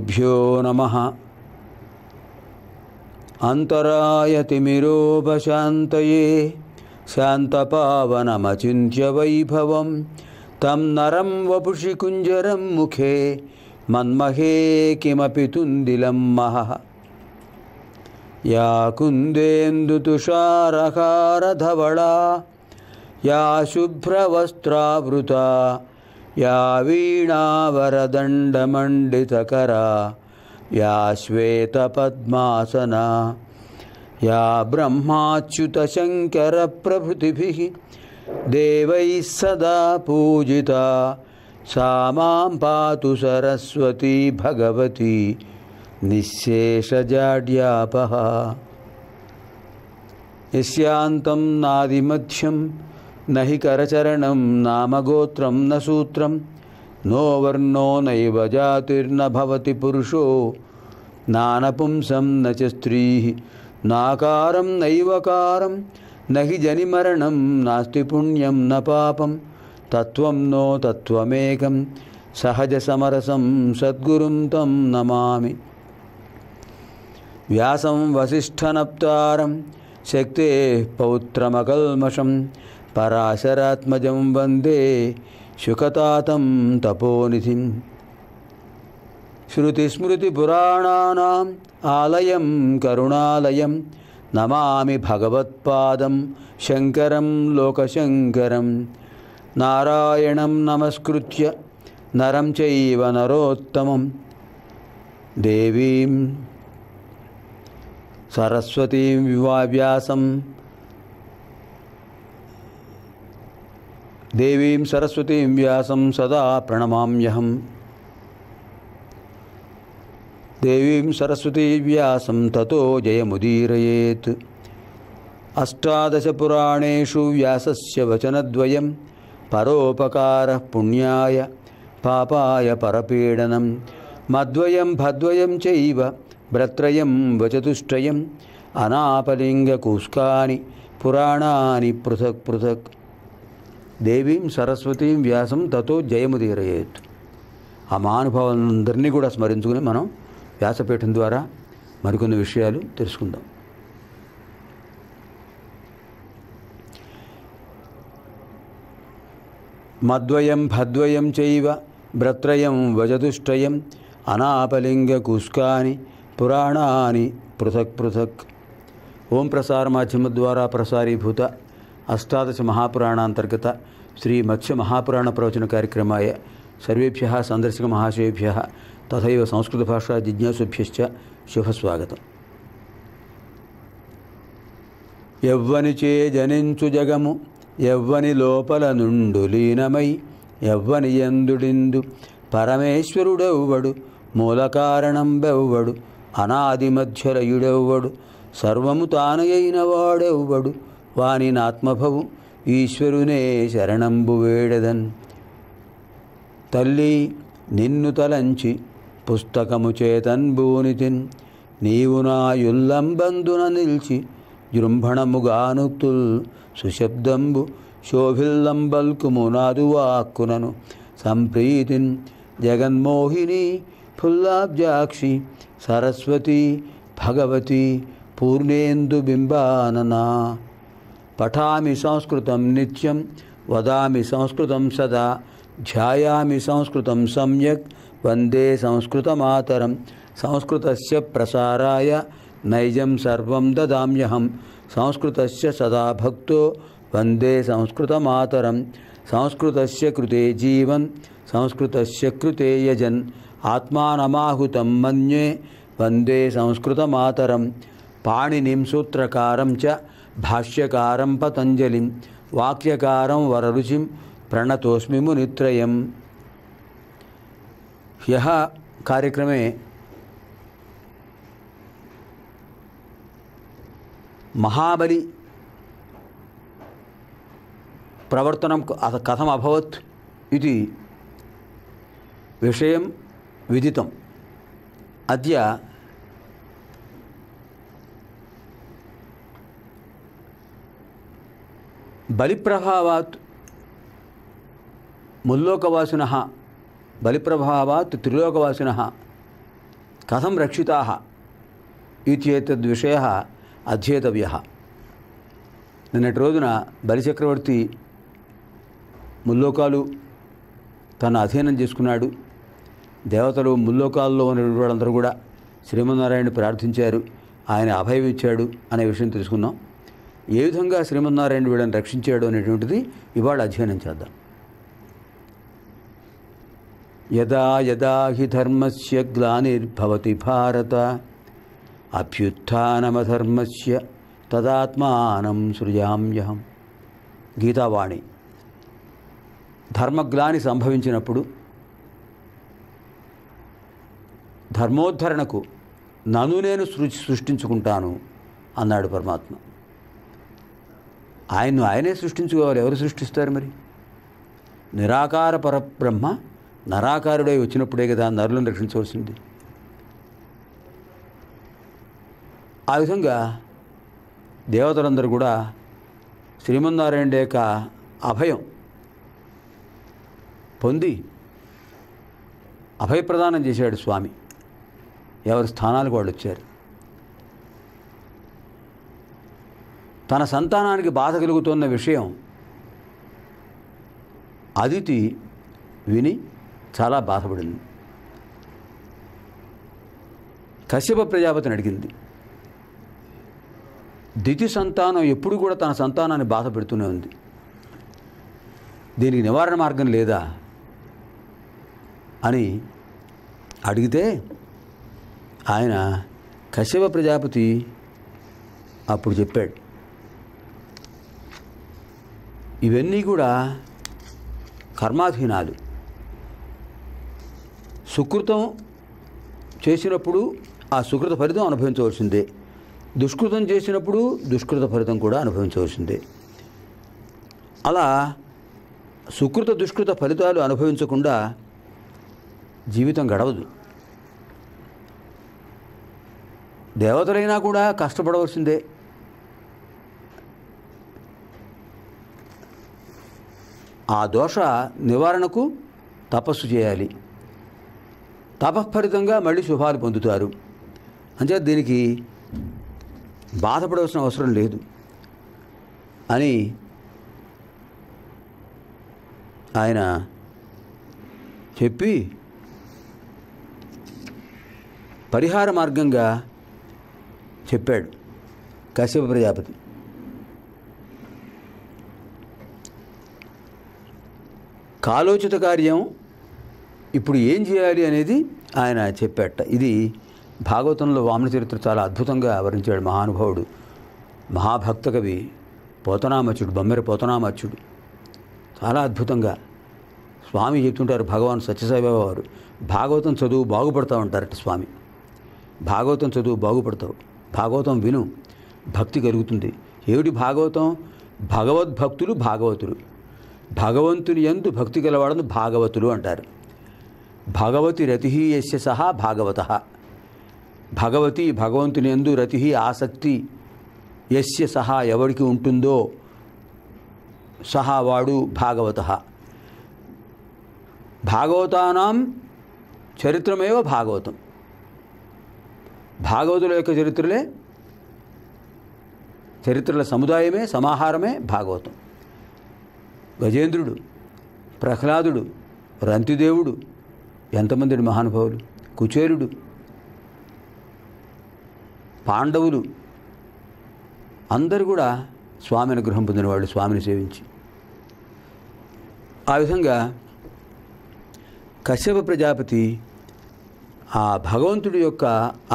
गुरुभ्यो नमः अन्तरायतिमिरोपशान्तये शान्तपावनमचिन्त्य वैभवं तं नरं वपुषि कुंजर मुखे मन्महे किमपि तुन्दिलं महः या कुन्देन्दुतुषारहारधवळा या शुभ्रवस्त्रावृता या वीणा या श्वेतपद्मासना या ब्रह्माच्युतशङ्करप्रभृतिभिः देवैः सदा पूजिता सा मां पातु सरस्वती भगवती निःशेषजाड्यापहा यस्यान्तं नादिमध्यम् नि करचरण नाम नामगोत्रं न सूत्रं नो वर्णो नातिर्न जातिर्न भवति पुरुषो नानपुंसं न च स्त्रीः नाकारं नैवकारं न हि जनिमरणं नास्ति पुण्यं न पापं तत्त्वं नो तत्त्वमेकं सहजसमरसं सद्गुरुं तं नमामि व्यासं वसिष्ठनप्तारं शक्तेः पौत्रमकल्मषं पराशरात्मजं वंदे शुकता तपोनिधिं श्रुतिस्मृतिपुराणानाम् आलयं करुणालयं नमामि भगवत्पादं शङ्करं लोकशङ्करं नारायणं नमस्कृत्य नरं चैव नरोत्तमं देवीं सरस्वतीं देवीं सरस्वती व्या सदा प्रणमाम्यहम् देवीं सरस्वतीव्यासं ततो जयमुदीरयेत् अष्टादशपुराणेषु व्यास वचनद्वयं परोपकार पुण्याय पापाय परपीडनं मद्वयं भद्वयं चैव भ्रत्रयं वचतुष्टयम् अनापलिङ्गकूस्कानि पृथक् पृथक् దేవీం సరస్వతీం వ్యాసం తతో జయముదీరయేత్ ఆ మహానుభావులందరినీ కూడా స్మరించుకుని మనం వ్యాసపీఠం ద్వారా మరికొన్ని విషయాలు తెలుసుకుందాం మద్వయం భద్వయం చైవ భ్రత్రయం వజదుష్టయం అనాపలింగ కుష్కాని పురాణాని పృథక్ పృథక్ ఓం ప్రసార మాధ్యమ ద్వారా ప్రసారీభూత అష్టాదశ మహాపురాణాంతర్గత శ్రీ మత్స్య మహాపురాణ ప్రవచన కార్యక్రమాయ సర్వేభ్య సందర్శక మహాశయేభ్య తథైవ సంస్కృత భాషా జిజ్ఞాసుభ్య శుభస్వాగతం ఎవ్వని చేజనించు జగము ఎవ్వని లోపల నుండు లీనమై ఎవ్వని ఎందుడిందు పరమేశ్వరుడెవ్వడు మూల కారణం బెవ్వడు అనాది మధ్యరయుడెవ్వడు సర్వము తానయైన వాడెవ్వడు వానినాత్మభవు ఈశ్వరునే శరణంబు వేడదన్ తల్లి నిన్ను తలంచి పుస్తకము చేతన్ భూనితిన్ నీవు నా యుల్లంబందున నిలిచి జృంభణముగానుతుల్ సుశబ్దంబు శోభిల్లంబల్కుము నాదు వాక్కునను సంప్రీతిన్ జగన్మోహిని ఫుల్లాబ్జాక్షి సరస్వతి భగవతి పూర్ణేందు బింబాననా पठा संस्कृत नित्यं वदामि संस्कृत सदा ध्यायामि संस्कृतं सम्यक् वन्दे संस्कृतमातरं संस्कृतस्य प्रसाराय नैजं सर्वं ददाम्यहं संस्कृत सदा भक्त वंदे संस्कृतमातरं संस्कृतस्य कृते जीवन संस्कृत कृते यजन् आत्मानमाहुतं मन्ये वन्दे संस्कृतमातरं पाणीनी सूत्रकार च భాష్యకారం పతంజలిం వాక్యకారం వరరుచిం ప్రణతోస్మి మునిత్రయం హ్యः కార్యక్రమే మహాబలి ప్రవర్తనం కథం అభవత్ ఇది విషయం విదితం అద్య బలిప్రభావాత్ ముల్లోకవాసిన బలిప్రభావాత్ త్రిలోకవాసిన కథం రక్షితా ఇచ్చేతద్విషయ అధ్యేతవ్య నిన్నటి రోజున బలిచక్రవర్తి ముల్లోకాలు తను అధ్యయనం చేసుకున్నాడు దేవతలు ముల్లోకాల్లో ఉన్నటువంటి వాళ్ళందరూ కూడా శ్రీమన్నారాయణ ప్రార్థించారు ఆయన అభయం ఇచ్చాడు అనే విషయం తెలుసుకున్నాం ఏ విధంగా శ్రీమన్నారాయణ వీళ్ళని రక్షించాడు అనేటువంటిది ఇవాళ అధ్యయనం చేద్దాం యదా యదా హి ధర్మస్య గ్లానిర్భవతి భారత అభ్యుత్నమధర్మస్య తదాత్మానం సృజామ్యహం గీతావాణి ధర్మగ్లాని సంభవించినప్పుడు ధర్మోద్ధరణకు నన్ను నేను సృష్టించుకుంటాను అన్నాడు పరమాత్మ ఆయన్ను ఆయనే సృష్టించుకోవాలి ఎవరు సృష్టిస్తారు మరి నిరాకార పరబ్రహ్మ నరాకారుడై వచ్చినప్పుడే కదా నరులను రక్షించవలసింది ఆ విధంగా దేవతలందరూ కూడా శ్రీమన్నారాయణ యొక్క అభయం పొంది అభయప్రదానం చేశాడు స్వామి ఎవరి స్థానాలకు వాళ్ళు వచ్చారు తన సంతానానికి బాధ కలుగుతున్న విషయం అదితి విని చాలా బాధపడింది కశ్యప ప్రజాపతిని అడిగింది దితి సంతానం ఎప్పుడు కూడా తన సంతానాన్ని బాధ పెడుతూనే ఉంది దీనికి నివారణ మార్గం లేదా అని అడిగితే ఆయన కశ్యప ప్రజాపతి అప్పుడు చెప్పాడు ఇవన్నీ కూడా కర్మాధీనాలు సుకృతం చేసినప్పుడు ఆ సుకృత ఫలితం అనుభవించవలసిందే దుష్కృతం చేసినప్పుడు దుష్కృత ఫలితం కూడా అనుభవించవలసిందే అలా సుకృత దుష్కృత ఫలితాలు అనుభవించకుండా జీవితం గడవదు దేవతలైనా కూడా కష్టపడవలసిందే ఆ దోష నివారణకు తపస్సు చేయాలి తపఫలితంగా మళ్ళీ శుభాలు పొందుతారు అంటే దీనికి బాధపడవలసిన అవసరం లేదు అని ఆయన చెప్పి పరిహార మార్గంగా చెప్పాడు కశ్యప ప్రజాపతి కాలోచిత కార్యం ఇప్పుడు ఏం చేయాలి అనేది ఆయన చెప్పేట ఇది భాగవతంలో వామన చరిత్ర చాలా అద్భుతంగా వర్ణించాడు మహానుభావుడు మహాభక్త కవి పోతనామచ్చుడు బొమ్మెర పోతనామచ్చుడు చాలా అద్భుతంగా స్వామి చెప్తుంటారు భగవాన్ సత్యసాయిబాబా వారు భాగవతం చదువు బాగుపడతా ఉంటారట స్వామి భాగవతం చదువు బాగుపడతావు భాగవతం విను భక్తి కలుగుతుంది ఏమిటి భాగవతం భగవద్భక్తులు భాగవతులు భగవంతుని ఎందు భక్తి గలవాడను భాగవతులు అంటారు భగవతి రతి యస్య సహా భాగవత భగవతి భగవంతుని ఎందు రతి ఆసక్తి యస్య సహా ఎవరికి ఉంటుందో సహా వాడు భాగవత భాగవతానాం చరిత్రమేవ భాగవతం భాగవతుల యొక్క చరిత్రలే చరిత్రల సముదాయమే సమాహారమే భాగవతం గజేంద్రుడు ప్రహ్లాదుడు రంతిదేవుడు ఎంతమంది మహానుభావులు కుచేరుడు పాండవులు అందరు కూడా స్వామి అనుగ్రహం పొందిన వాళ్ళు స్వామిని సేవించి ఆ విధంగా కశ్యప ప్రజాపతి ఆ భగవంతుడి యొక్క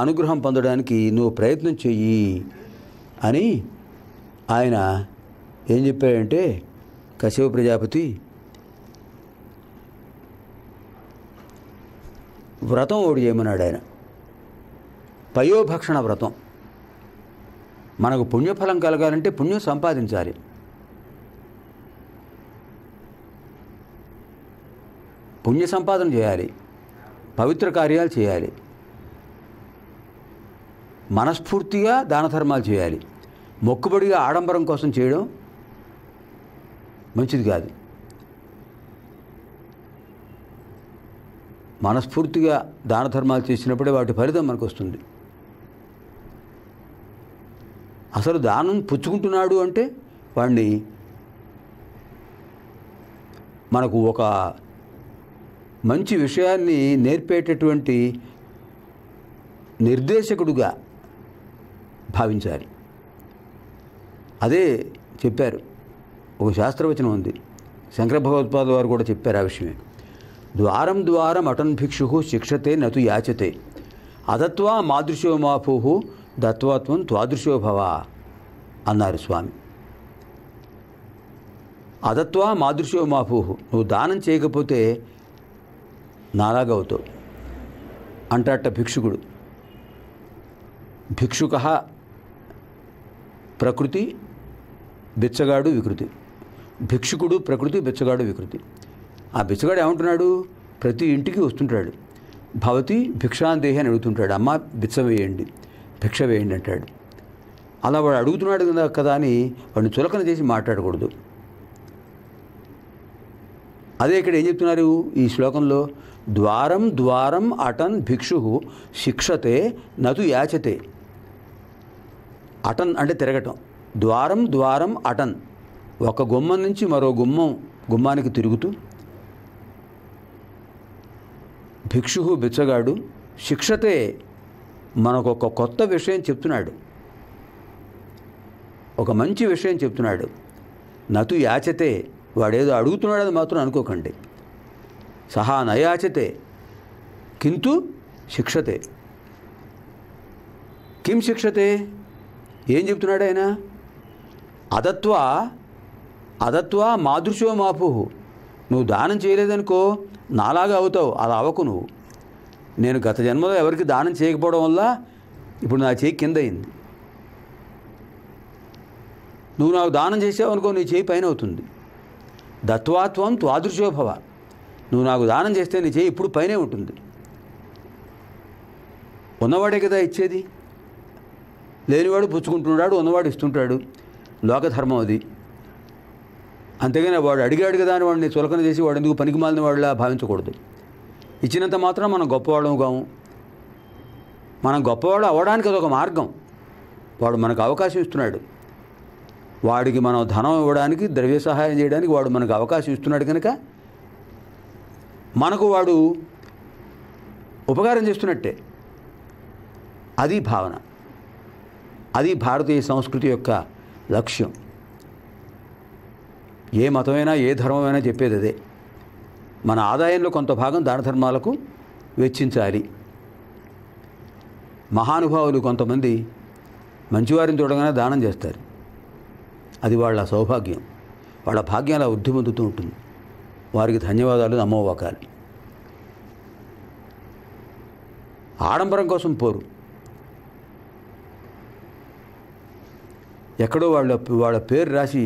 అనుగ్రహం పొందడానికి నువ్వు ప్రయత్నం చెయ్యి అని ఆయన ఏం చెప్పాడంటే కశ్యప ప్రజాపతి వ్రతం ఒకటి చేయమన్నాడు ఆయన పయోభక్షణ వ్రతం మనకు పుణ్యఫలం కలగాలంటే పుణ్యం సంపాదించాలి పుణ్య సంపాదన చేయాలి పవిత్ర కార్యాలు చేయాలి మనస్ఫూర్తిగా దాన ధర్మాలు చేయాలి మొక్కుబడిగా ఆడంబరం కోసం చేయడం మంచిది కాదు మనస్ఫూర్తిగా దాన ధర్మాలు చేసినప్పుడే వాటి ఫలితం మనకు వస్తుంది అసలు దానం పుచ్చుకుంటున్నాడు అంటే వాడిని మనకు ఒక మంచి విషయాన్ని నేర్పేటటువంటి నిర్దేశకుడుగా భావించాలి అదే చెప్పారు ఒక శాస్త్రవచనం ఉంది శంకర భగవత్పాద వారు కూడా చెప్పారు ఆ విషయమే ద్వారం ద్వారం అటన్ భిక్షు శిక్షతే నతు యాచతే అదత్వా మాదృశ్యో మాపు దత్వాత్వం త్వాదృశో భవ అన్నారు స్వామి అదత్వా మాదృశ్యో మాపు నువ్వు దానం చేయకపోతే నాలాగవుతావు అంటాట భిక్షుకుడు భిక్షుక ప్రకృతి బిచ్చగాడు వికృతి భిక్షుకుడు ప్రకృతి బిచ్చగాడు వికృతి ఆ బిచ్చగాడు ఏమంటున్నాడు ప్రతి ఇంటికి వస్తుంటాడు భవతి భిక్షాందేహి అని అడుగుతుంటాడు అమ్మ బిచ్చ వేయండి భిక్ష వేయండి అంటాడు అలా వాడు అడుగుతున్నాడు కదా కదా అని వాడిని చులకన చేసి మాట్లాడకూడదు అదే ఇక్కడ ఏం చెప్తున్నారు ఈ శ్లోకంలో ద్వారం ద్వారం అటన్ భిక్షు శిక్షతే నతు యాచతే అటన్ అంటే తిరగటం ద్వారం ద్వారం అటన్ ఒక గుమ్మం నుంచి మరో గుమ్మం గుమ్మానికి తిరుగుతూ భిక్షు బిచ్చగాడు శిక్షతే మనకు ఒక కొత్త విషయం చెప్తున్నాడు ఒక మంచి విషయం చెప్తున్నాడు నతు యాచతే వాడేదో అడుగుతున్నాడని మాత్రం అనుకోకండి సహా నయాచతే కింతు శిక్షతే కిం శిక్షతే ఏం చెప్తున్నాడు ఆయన అదత్వ అదత్వా మాదృశ్యో మాపుహు నువ్వు దానం చేయలేదనుకో నాలాగా అవుతావు అలా అవ్వకు నువ్వు నేను గత జన్మలో ఎవరికి దానం చేయకపోవడం వల్ల ఇప్పుడు నా చేయి కింద అయింది నువ్వు నాకు దానం చేసావు అనుకో నీ చేయి పైన అవుతుంది దత్వాత్వం త్వాదృశ్యోభవ నువ్వు నాకు దానం చేస్తే నీ చేయి ఇప్పుడు పైనే ఉంటుంది ఉన్నవాడే కదా ఇచ్చేది లేనివాడు పుచ్చుకుంటున్నాడు ఉన్నవాడు ఇస్తుంటాడు లోకధర్మం అది అంతేగానే వాడు అడిగాడు కదా అని వాడిని చులకన చేసి వాడు ఎందుకు పనికి మాలిన వాడిలా భావించకూడదు ఇచ్చినంత మాత్రం మనం గొప్పవాళ్ళం కాము మనం గొప్పవాళ్ళు అవ్వడానికి అదొక మార్గం వాడు మనకు అవకాశం ఇస్తున్నాడు వాడికి మనం ధనం ఇవ్వడానికి ద్రవ్య సహాయం చేయడానికి వాడు మనకు అవకాశం ఇస్తున్నాడు కనుక మనకు వాడు ఉపకారం చేస్తున్నట్టే అది భావన అది భారతీయ సంస్కృతి యొక్క లక్ష్యం ఏ మతమైనా ఏ ధర్మమైనా చెప్పేది అదే మన ఆదాయంలో కొంత భాగం దాన ధర్మాలకు వెచ్చించాలి మహానుభావులు కొంతమంది మంచివారిని చూడగానే దానం చేస్తారు అది వాళ్ళ సౌభాగ్యం వాళ్ళ భాగ్యం అలా వృద్ధి పొందుతూ ఉంటుంది వారికి ధన్యవాదాలు నమ్మవకాలి ఆడంబరం కోసం పోరు ఎక్కడో వాళ్ళ వాళ్ళ పేరు రాసి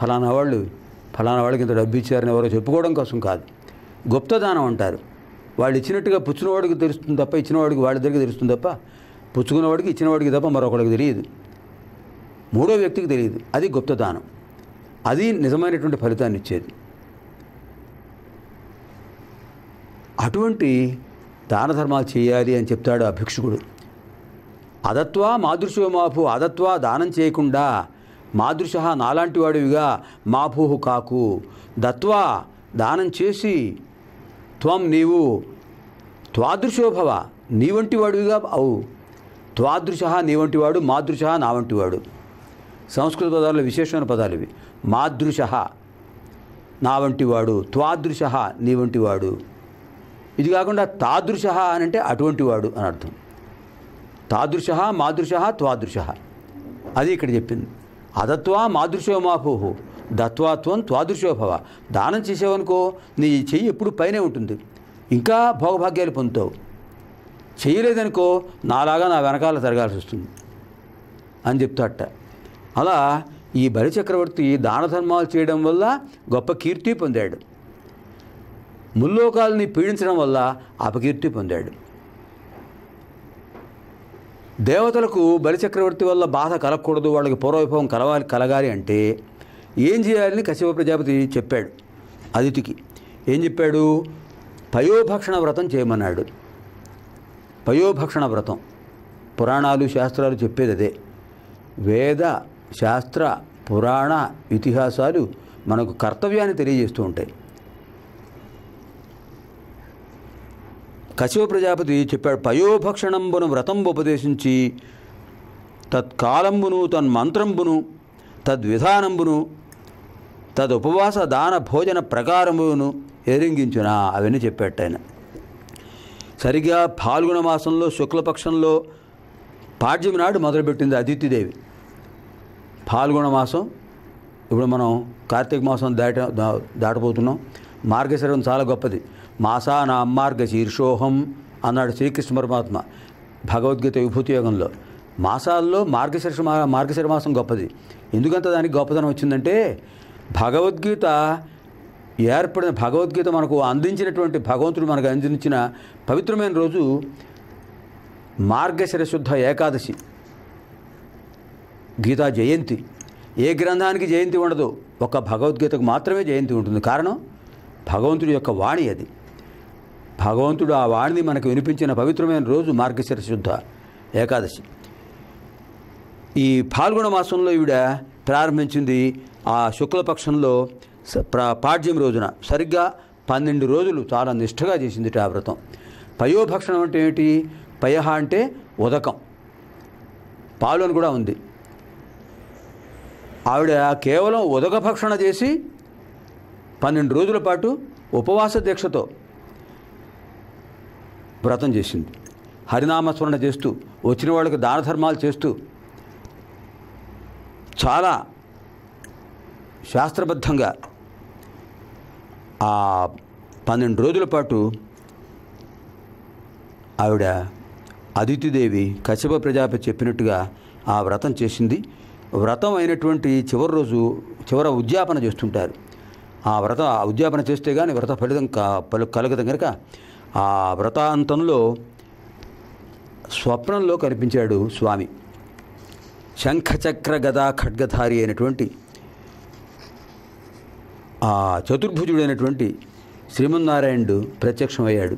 ఫలానా వాళ్ళు ఫలానా వాళ్ళకి ఇంత డబ్బు ఇచ్చారని ఎవరో చెప్పుకోవడం కోసం కాదు గుప్తదానం అంటారు వాళ్ళు ఇచ్చినట్టుగా పుచ్చునవాడికి తెలుస్తుంది తప్ప ఇచ్చినవాడికి వాళ్ళ దగ్గర తెలుస్తుంది తప్ప పుచ్చుకున్నవాడికి ఇచ్చినవాడికి తప్ప మరొకడికి తెలియదు మూడో వ్యక్తికి తెలియదు అది గుప్తదానం అది నిజమైనటువంటి ఫలితాన్ని ఇచ్చేది అటువంటి దాన ధర్మాలు చేయాలి అని చెప్తాడు ఆ భిక్షుకుడు అదత్వా మాదృశ్యమాపు అదత్వా దానం చేయకుండా మాదృశ నాలాంటి వాడివిగా మాభూహు కాకు దత్వా దానం చేసి త్వం నీవు త్వాదృశోభవ నీ వంటి వాడివిగా అవు త్వాదృశ నీ వంటివాడు మాదృశ నా వాడు సంస్కృత పదాలు విశేషమైన పదాలు ఇవి మాదృశ నా వాడు త్వాదృశ నీ వాడు ఇది కాకుండా తాదృశ అని అంటే అటువంటివాడు అని అర్థం తాదృశ మాదృశ త్వాదృశ అది ఇక్కడ చెప్పింది అదత్వా మాదృశ్యమాపుహు దత్వాత్వం త్వాదృశ్యోభవ దానం చేసేవనుకో నీ చెయ్యి ఎప్పుడు పైనే ఉంటుంది ఇంకా భోగభాగ్యాలు పొందుతావు చేయలేదనుకో నాలాగా నా వెనకాల జరగాల్సి వస్తుంది అని చెప్తాట అలా ఈ బలిచక్రవర్తి దాన ధర్మాలు చేయడం వల్ల గొప్ప కీర్తి పొందాడు ముల్లోకాలని పీడించడం వల్ల అపకీర్తి పొందాడు దేవతలకు బలిచక్రవర్తి వల్ల బాధ కలగకూడదు వాళ్ళకి పూర్వవైభవం కలవాలి కలగాలి అంటే ఏం చేయాలని కశ్యప ప్రజాపతి చెప్పాడు అదితికి ఏం చెప్పాడు పయోభక్షణ వ్రతం చేయమన్నాడు పయోభక్షణ వ్రతం పురాణాలు శాస్త్రాలు చెప్పేది అదే వేద శాస్త్ర పురాణ ఇతిహాసాలు మనకు కర్తవ్యాన్ని తెలియజేస్తూ ఉంటాయి కశ్యప ప్రజాపతి చెప్పాడు పయోభక్షణంబును ఉపదేశించి తత్కాలంబును మంత్రంబును తద్విధానంబును తదుపవాస దాన భోజన ప్రకారమును ఎరింగించున అవన్నీ చెప్పాట ఆయన సరిగా ఫాల్గుణ మాసంలో శుక్లపక్షంలో పాడ్యం నాడు మొదలుపెట్టింది అదితిదేవి ఫాల్గుణ మాసం ఇప్పుడు మనం కార్తీక మాసం దాట దాటబోతున్నాం మార్గశరం చాలా గొప్పది మాసానాం అమ్మార్గ శీర్షోహం అన్నాడు శ్రీకృష్ణ పరమాత్మ భగవద్గీత విభూతి యోగంలో మాసాల్లో మార్గశీర్ష మార్గశీర మాసం గొప్పది ఎందుకంత దానికి గొప్పతనం వచ్చిందంటే భగవద్గీత ఏర్పడిన భగవద్గీత మనకు అందించినటువంటి భగవంతుడు మనకు అందించిన పవిత్రమైన రోజు మార్గశిరశుద్ధ ఏకాదశి గీతా జయంతి ఏ గ్రంథానికి జయంతి ఉండదు ఒక భగవద్గీతకు మాత్రమే జయంతి ఉంటుంది కారణం భగవంతుడి యొక్క వాణి అది భగవంతుడు ఆ వాణిని మనకు వినిపించిన పవిత్రమైన రోజు మార్గశిర శుద్ధ ఏకాదశి ఈ పాల్గొన మాసంలో ఈవిడ ప్రారంభించింది ఆ శుక్లపక్షంలో పాడ్యం రోజున సరిగ్గా పన్నెండు రోజులు చాలా నిష్ఠగా చేసింది ఆ వ్రతం పయోభక్షణం అంటే ఏమిటి పయహ అంటే ఉదకం పాలు అని కూడా ఉంది ఆవిడ కేవలం ఉదక భక్షణ చేసి పన్నెండు రోజుల పాటు ఉపవాస దీక్షతో వ్రతం చేసింది హరినామస్మరణ చేస్తూ వచ్చిన వాళ్ళకి దాన ధర్మాలు చేస్తూ చాలా శాస్త్రబద్ధంగా ఆ పన్నెండు రోజుల పాటు ఆవిడ అదితిదేవి కశ్యప ప్రజాపతి చెప్పినట్టుగా ఆ వ్రతం చేసింది వ్రతం అయినటువంటి చివరి రోజు చివర ఉద్యాపన చేస్తుంటారు ఆ వ్రత ఉద్యాపన చేస్తే కానీ వ్రత ఫలితం కా పలు కలగదు కనుక ఆ వ్రతాంతంలో స్వప్నంలో కనిపించాడు స్వామి శంఖచక్ర గదా ఖడ్గధారి అయినటువంటి ఆ చతుర్భుజుడైనటువంటి శ్రీమన్నారాయణుడు ప్రత్యక్షమయ్యాడు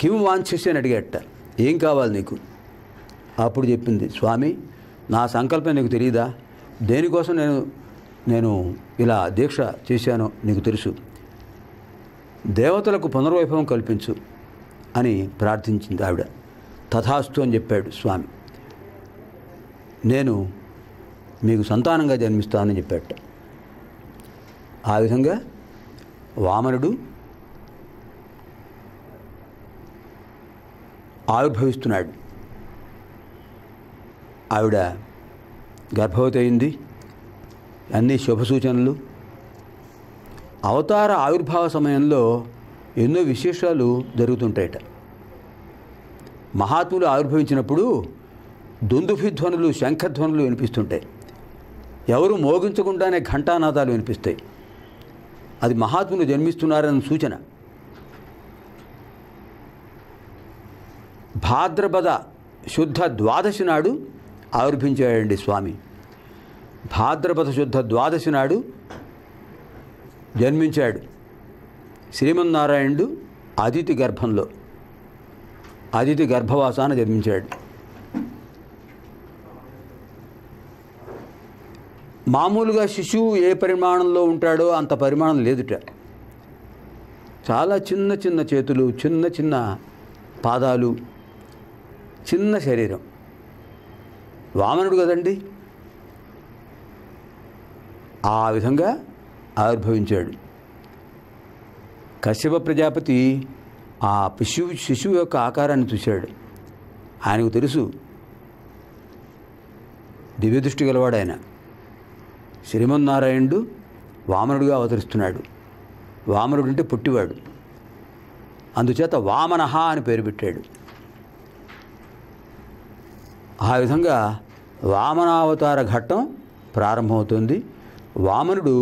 కిమ్ వాంఛసి అని అడిగేట ఏం కావాలి నీకు అప్పుడు చెప్పింది స్వామి నా సంకల్పం నీకు తెలియదా దేనికోసం నేను నేను ఇలా దీక్ష చేశానో నీకు తెలుసు దేవతలకు పునర్వైభవం కల్పించు అని ప్రార్థించింది ఆవిడ తథాస్తు అని చెప్పాడు స్వామి నేను మీకు సంతానంగా జన్మిస్తానని చెప్పాడు ఆ విధంగా వామనుడు ఆవిర్భవిస్తున్నాడు ఆవిడ గర్భవతి అయింది అన్ని శుభ సూచనలు అవతార ఆవిర్భావ సమయంలో ఎన్నో విశేషాలు జరుగుతుంటాయట మహాత్ములు ఆవిర్భవించినప్పుడు దుందుభిధ్వనులు శంఖధ్వనులు వినిపిస్తుంటాయి ఎవరు మోగించకుండానే ఘంటానాదాలు వినిపిస్తాయి అది మహాత్ములు జన్మిస్తున్నారన్న సూచన భాద్రపద శుద్ధ ద్వాదశి నాడు ఆవిర్భించాడండి స్వామి భాద్రపద శుద్ధ ద్వాదశి నాడు జన్మించాడు శ్రీమన్నారాయణుడు అతిథి గర్భంలో అతిథి గర్భవాసాన జన్మించాడు మామూలుగా శిశువు ఏ పరిమాణంలో ఉంటాడో అంత పరిమాణం లేదుట చాలా చిన్న చిన్న చేతులు చిన్న చిన్న పాదాలు చిన్న శరీరం వామనుడు కదండి ఆ విధంగా ఆవిర్భవించాడు కశ్యప ప్రజాపతి ఆ శిశువు శిశువు యొక్క ఆకారాన్ని చూశాడు ఆయనకు తెలుసు దివ్యదృష్టి గలవాడు ఆయన శ్రీమన్నారాయణుడు వామనుడిగా అవతరిస్తున్నాడు వామనుడు అంటే పుట్టివాడు అందుచేత వామనహ అని పేరు పెట్టాడు ఆ విధంగా వామనావతార ఘట్టం ప్రారంభమవుతుంది వామనుడు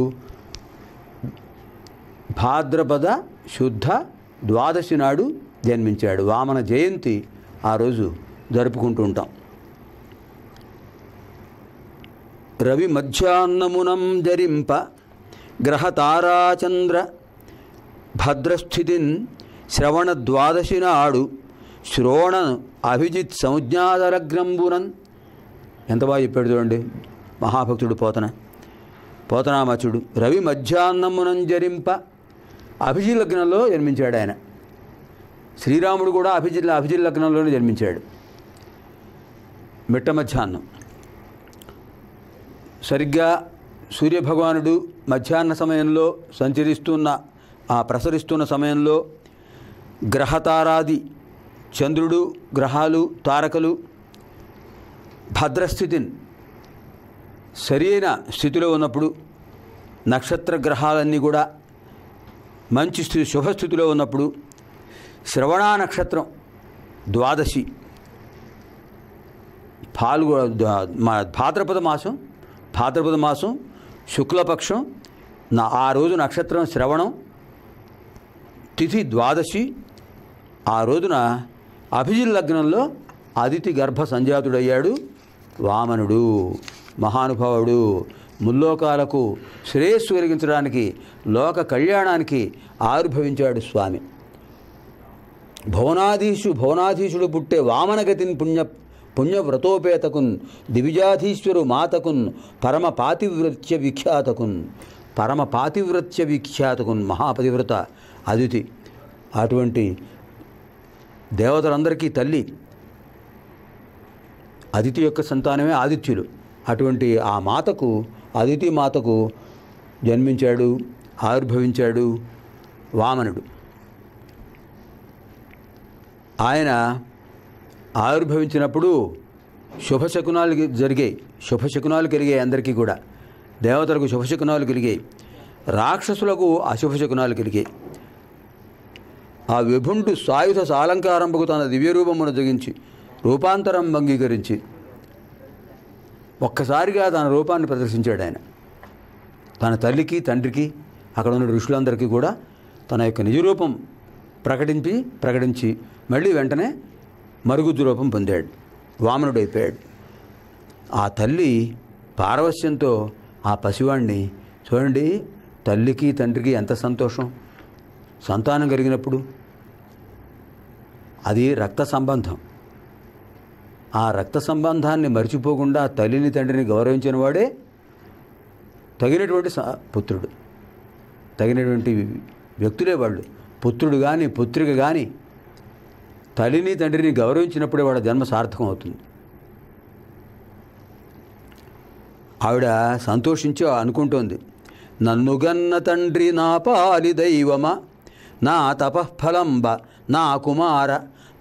భాద్రపద శుద్ధ ద్వాదశి నాడు జన్మించాడు వామన జయంతి ఆ రోజు జరుపుకుంటూ ఉంటాం రవి మధ్యాహ్నమునం జరింప గ్రహ తారాచంద్ర భద్రస్థితిన్ శ్రవణ ద్వాదశి నాడు శ్రోణ అభిజిత్ సంజ్ఞాదరగ్రంబునన్ ఎంత బాగా చెప్పాడు చూడండి మహాభక్తుడు పోతన పోతనామచుడు రవి మధ్యాహ్నమునం జరింప అభిజి లగ్నంలో జన్మించాడు ఆయన శ్రీరాముడు కూడా అభిజి అభిజి లగ్నంలోనే జన్మించాడు మిట్ట మధ్యాహ్నం సరిగ్గా సూర్యభగవానుడు మధ్యాహ్న సమయంలో సంచరిస్తున్న ఆ ప్రసరిస్తున్న సమయంలో గ్రహతారాది చంద్రుడు గ్రహాలు తారకలు భద్రస్థితిని సరైన స్థితిలో ఉన్నప్పుడు నక్షత్ర గ్రహాలన్నీ కూడా మంచి స్థితి శుభస్థితిలో ఉన్నప్పుడు శ్రవణ నక్షత్రం ద్వాదశి పాల్గొ భాద్రపద మాసం భాద్రపద మాసం శుక్లపక్షం నా ఆ రోజు నక్షత్రం శ్రవణం తిథి ద్వాదశి ఆ రోజున అభిజిల్ లగ్నంలో అదితి గర్భ సంజాతుడయ్యాడు వామనుడు మహానుభావుడు ముల్లోకాలకు శ్రేయస్సు కలిగించడానికి లోక కళ్యాణానికి ఆవిర్భవించాడు స్వామి భువనాధీశు భువనాధీశుడు పుట్టే వామనగతిని పుణ్య పుణ్యవ్రతోపేతకున్ దివిజాధీశ్వరు మాతకున్ పరమ పాతివ్రత్య విఖ్యాతకున్ పరమ పాతివ్రత్య విఖ్యాతకున్ మహాపతివ్రత అదితి అటువంటి దేవతలందరికీ తల్లి అదితి యొక్క సంతానమే ఆదిత్యులు అటువంటి ఆ మాతకు అదితి మాతకు జన్మించాడు ఆవిర్భవించాడు వామనుడు ఆయన ఆవిర్భవించినప్పుడు శుభశకునాలు జరిగాయి శుభశకునాలు కలిగాయి అందరికీ కూడా దేవతలకు శుభశకునాలు కలిగాయి రాక్షసులకు అశుభశకునాలు కలిగాయి ఆ విభుండు సాయుధ సాలంకారంపుకు తన దివ్యరూపమును జగించి రూపాంతరం అంగీకరించి ఒక్కసారిగా తన రూపాన్ని ప్రదర్శించాడు ఆయన తన తల్లికి తండ్రికి అక్కడ ఉన్న ఋషులందరికీ కూడా తన యొక్క నిజరూపం ప్రకటించి ప్రకటించి మళ్ళీ వెంటనే మరుగుద్దు రూపం పొందాడు వామనుడు అయిపోయాడు ఆ తల్లి పారవస్యంతో ఆ పసివాణ్ణి చూడండి తల్లికి తండ్రికి ఎంత సంతోషం సంతానం కలిగినప్పుడు అది రక్త సంబంధం ఆ రక్త సంబంధాన్ని మరిచిపోకుండా తల్లిని తండ్రిని గౌరవించిన వాడే తగినటువంటి పుత్రుడు తగినటువంటి వ్యక్తులే వాళ్ళు పుత్రుడు కానీ పుత్రిక కానీ తల్లిని తండ్రిని గౌరవించినప్పుడే వాడు జన్మ సార్థకం అవుతుంది ఆవిడ సంతోషించి అనుకుంటోంది నన్నుగన్న తండ్రి నా పాలి దైవమా నా తపఃఫలంబ నా కుమార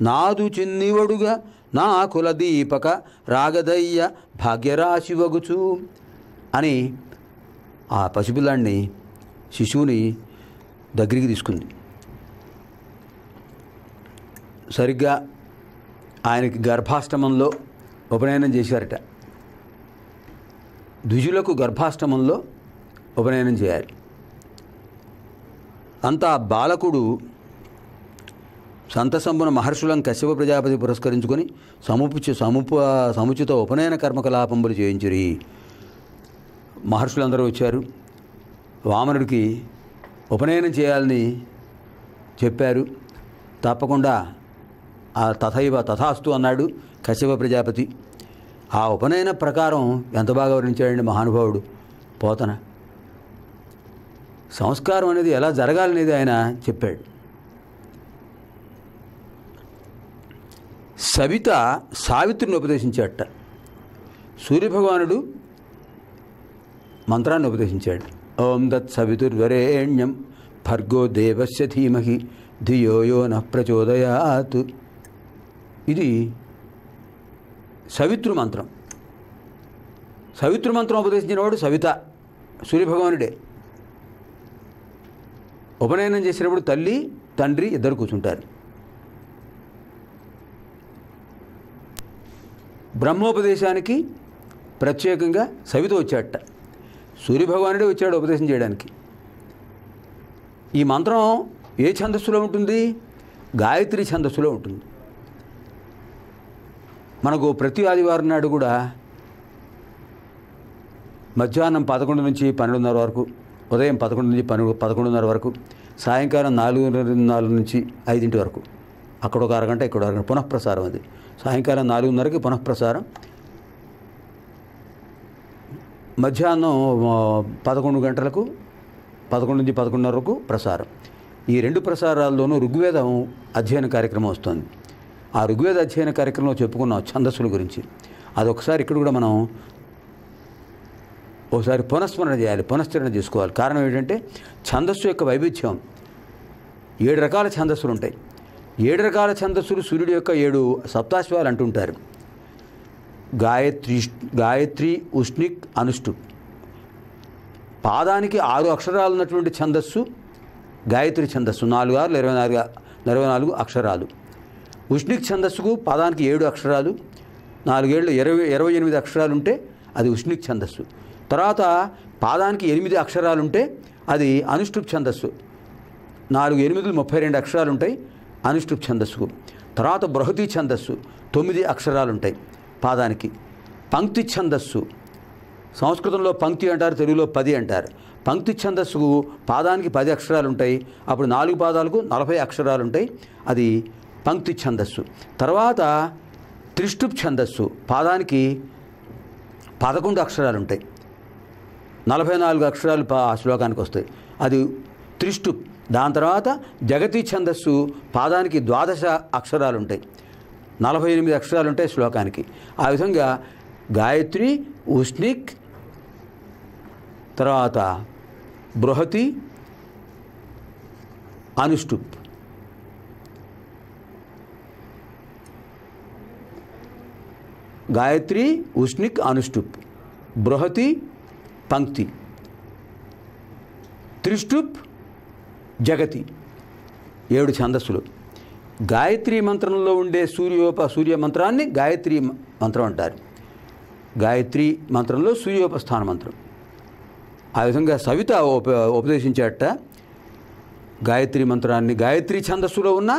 నాదు చిన్నివడుగా నా కులదీపక రాగదయ్య భాగ్యరాశి వగుచు అని ఆ పసిపిల్లాడిని శిశువుని దగ్గరికి తీసుకుంది సరిగ్గా ఆయనకి గర్భాష్టమంలో ఉపనయనం చేశారట ద్విజులకు గర్భాష్టమంలో ఉపనయనం చేయాలి అంతా బాలకుడు సంతసంబున మహర్షులం కశ్యప ప్రజాపతి పురస్కరించుకొని సముపు సముప సముచిత ఉపనయన కర్మకలాపంబులు చేయించురి మహర్షులందరూ వచ్చారు వామనుడికి ఉపనయనం చేయాలని చెప్పారు తప్పకుండా ఆ తథైవ తథాస్తు అన్నాడు కశ్యప ప్రజాపతి ఆ ఉపనయన ప్రకారం ఎంత బాగా వర్ణించాడండి మహానుభావుడు పోతన సంస్కారం అనేది ఎలా జరగాలనేది ఆయన చెప్పాడు సవిత సావిత్రిని ఉపదేశించాడట సూర్యభగవానుడు మంత్రాన్ని ఉపదేశించాడు ఓం దత్ సవితుర్వరేణ్యం భర్గో దేవస్య ధీమహి ధియోయో న ప్రచోదయాత్ ఇది సవిత్రు మంత్రం సవిత్రు మంత్రం వాడు సవిత సూర్యభగవానుడే ఉపనయనం చేసినప్పుడు తల్లి తండ్రి ఇద్దరు కూర్చుంటారు బ్రహ్మోపదేశానికి ప్రత్యేకంగా సవిత వచ్చాడట సూర్యభగవానుడే వచ్చాడు ఉపదేశం చేయడానికి ఈ మంత్రం ఏ ఛందస్సులో ఉంటుంది గాయత్రి ఛందస్సులో ఉంటుంది మనకు ప్రతి ఆదివారం నాడు కూడా మధ్యాహ్నం పదకొండు నుంచి పన్నెండున్నర వరకు ఉదయం పదకొండు నుంచి పన్నెండు పదకొండున్నర వరకు సాయంకాలం నాలుగున్నర నాలుగు నుంచి ఐదింటి వరకు అక్కడ ఒక అరగంట ఇక్కడ అరగంట పునఃప్రసారం అది సాయంకాలం నాలుగున్నరకి పునఃప్రసారం మధ్యాహ్నం పదకొండు గంటలకు పదకొండు నుంచి పదకొండున్నరకు ప్రసారం ఈ రెండు ప్రసారాల్లోనూ ఋగ్వేదం అధ్యయన కార్యక్రమం వస్తుంది ఆ ఋగ్వేద అధ్యయన కార్యక్రమంలో చెప్పుకున్నాం ఛందస్సుల గురించి అదొకసారి ఇక్కడ కూడా మనం ఒకసారి పునఃస్మరణ చేయాలి పునఃస్మరణ చేసుకోవాలి కారణం ఏంటంటే ఛందస్సు యొక్క వైవిధ్యం ఏడు రకాల ఛందస్సులు ఉంటాయి ఏడు రకాల ఛందస్సులు సూర్యుడి యొక్క ఏడు సప్తాశ్వాలు అంటుంటారు గాయత్రి గాయత్రి ఉష్ణిక్ అనుష్ఠు పాదానికి ఆరు అక్షరాలు ఉన్నటువంటి ఛందస్సు గాయత్రి ఛందస్సు నాలుగు ఆరు ఇరవై నాలుగు ఇరవై నాలుగు అక్షరాలు ఉష్ణిక్ ఛందస్సుకు పాదానికి ఏడు అక్షరాలు నాలుగేళ్ళు ఇరవై ఇరవై ఎనిమిది అక్షరాలు ఉంటే అది ఉష్ణిక్ ఛందస్సు తర్వాత పాదానికి ఎనిమిది అక్షరాలు ఉంటే అది అనుష్ఠుప్ ఛందస్సు నాలుగు ఎనిమిది ముప్పై రెండు అక్షరాలు ఉంటాయి అనుష్ఠుప్ ఛందస్సుకు తర్వాత బృహతి ఛందస్సు తొమ్మిది అక్షరాలు ఉంటాయి పాదానికి పంక్తి ఛందస్సు సంస్కృతంలో పంక్తి అంటారు తెలుగులో పది అంటారు పంక్తి ఛందస్సుకు పాదానికి పది అక్షరాలు ఉంటాయి అప్పుడు నాలుగు పాదాలకు నలభై అక్షరాలు ఉంటాయి అది పంక్తి ఛందస్సు తర్వాత త్రిష్ఠుప్ ఛందస్సు పాదానికి పదకొండు అక్షరాలు ఉంటాయి నలభై నాలుగు అక్షరాలు పా శ్లోకానికి వస్తాయి అది త్రిష్టుప్ దాని తర్వాత జగతి ఛందస్సు పాదానికి ద్వాదశ అక్షరాలు ఉంటాయి నలభై ఎనిమిది అక్షరాలు ఉంటాయి శ్లోకానికి ఆ విధంగా గాయత్రి ఉష్ణిక్ తర్వాత బృహతి అనుష్టుప్ గాయత్రి ఉష్ణిక్ అనుష్టుప్ బృహతి పంక్తి త్రిష్టుప్ జగతి ఏడు ఛందస్సులు గాయత్రీ మంత్రంలో ఉండే సూర్యోప సూర్య మంత్రాన్ని గాయత్రీ మంత్రం అంటారు గాయత్రీ మంత్రంలో సూర్యోపస్థాన మంత్రం ఆ విధంగా సవిత ఉప ఉపదేశించేట గాయత్రి మంత్రాన్ని గాయత్రి ఛందస్సులో ఉన్న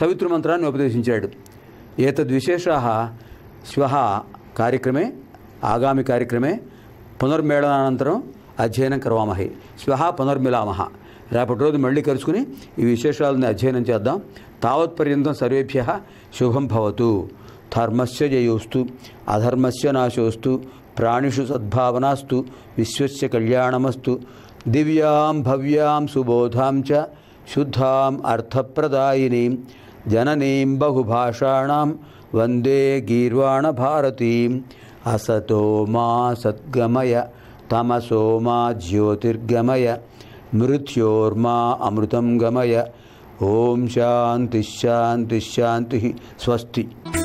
సవిత్రు మంత్రాన్ని ఉపదేశించాడు ఏతద్విశేష శివ కార్యక్రమే ఆగామి కార్యక్రమే పునర్మేళనానంతరం అధ్యయనం కర్వామహే శ్వ పునర్మిలామహ రేపటి రోజు మళ్ళీ కలుసుకుని ఈ విశేషాలని అధ్యయనం చేద్దాం తావత్పర్యంతం సర్వేభ్య శుభం భవతు ధర్మస్య జయోస్తు అధర్మస్య నాశోస్తు ప్రాణిషు సద్భావనాస్తు విశ్వస్య కళ్యాణమస్తు దివ్యాం భవ్యాం సుబోధాం చ శుద్ధాం అర్థప్రదాయిని జననీం బహుభాషాణం వందే గీర్వాణ భారతీం అసతో మా సద్గమయ తమసో మా జ్యోతిర్గమయ मृत्योर्मा अमृतं गमय ओम शांति शांति शांति स्वस्ति